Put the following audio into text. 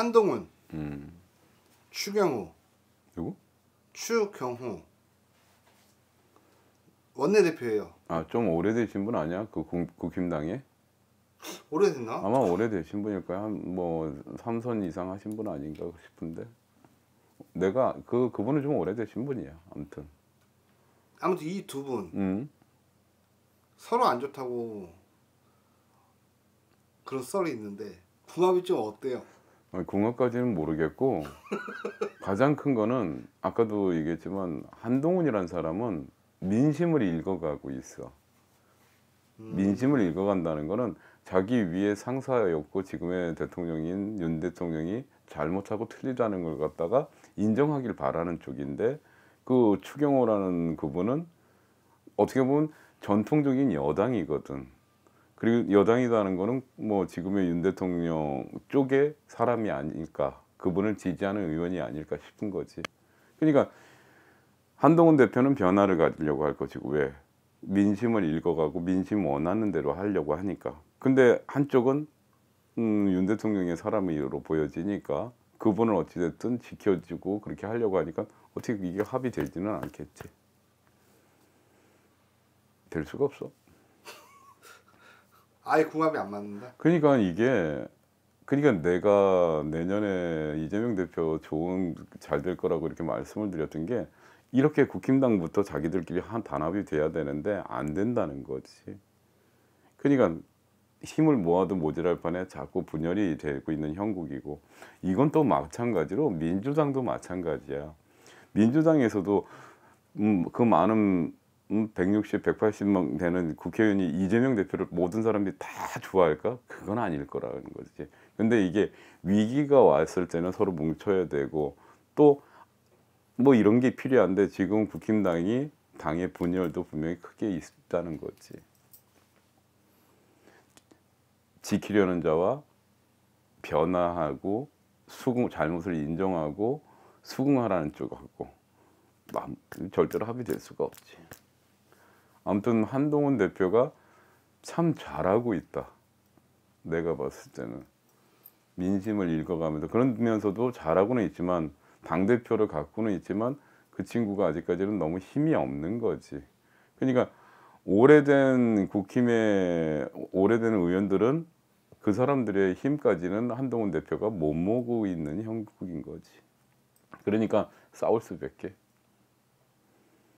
한동훈, 음. 추경호, 누구? 추경호 원내대표예요. 아 좀 오래되신 분 아니야? 그 국힘당에? 그 오래됐나? 아마 오래되신 분일 거야. 한뭐 삼선 이상 하신 분 아닌가 싶은데. 내가 그 그분은 좀 오래되신 분이야. 아무튼. 아무튼 이 두 분. 음. 서로 안 좋다고 그런 썰이 있는데 궁합이 좀 어때요? 아니, 궁합까지는 모르겠고 가장 큰 거는 아까도 얘기했지만 한동훈이란 사람은 민심을 읽어가고 있어. 음. 민심을 읽어간다는 거는 자기 위에 상사였고 지금의 대통령인 윤 대통령이 잘못하고 틀리다는 걸 갖다가 인정하길 바라는 쪽인데 그 추경호라는 그분은 어떻게 보면 전통적인 여당이거든. 그리고 여당이라는 거는 뭐 지금의 윤 대통령 쪽에 사람이 아닐까 그분을 지지하는 의원이 아닐까 싶은 거지 그러니까 한동훈 대표는 변화를 가지려고 할 것이고 왜 민심을 읽어가고 민심 원하는 대로 하려고 하니까 근데 한쪽은 음, 윤 대통령의 사람으로 보여지니까 그분을 어찌됐든 지켜주고 그렇게 하려고 하니까 어떻게 이게 합의되지는 않겠지 될 수가 없어 아예 궁합이 안 맞는다. 그러니까 이게 그러니까 내가 내년에 이재명 대표 좋은 잘 될 거라고 이렇게 말씀을 드렸던 게 이렇게 국힘당부터 자기들끼리 한 단합이 돼야 되는데 안 된다는 거지. 그러니까 힘을 모아도 모자랄 판에 자꾸 분열이 되고 있는 형국이고 이건 또 마찬가지로 민주당도 마찬가지야. 민주당에서도 음, 그 많은 160, 음, 180명 되는 국회의원이 이재명 대표를 모든 사람들이 다 좋아할까? 그건 아닐 거라는 거지. 근데 이게 위기가 왔을 때는 서로 뭉쳐야 되고 또 뭐 이런 게 필요한데 지금 국힘당이 당의 분열도 분명히 크게 있다는 거지. 지키려는 자와 변화하고 수긍 잘못을 인정하고 수긍하라는 쪽하고 절대로 합의될 수가 없지. 아무튼 한동훈 대표가 참 잘하고 있다. 내가 봤을 때는 민심을 읽어가면서 그러면서도 잘하고는 있지만 당 대표를 갖고는 있지만 그 친구가 아직까지는 너무 힘이 없는 거지. 그러니까 오래된 국힘의 오래된 의원들은 그 사람들의 힘까지는 한동훈 대표가 못먹고 있는 형국인 거지. 그러니까 싸울 수밖에.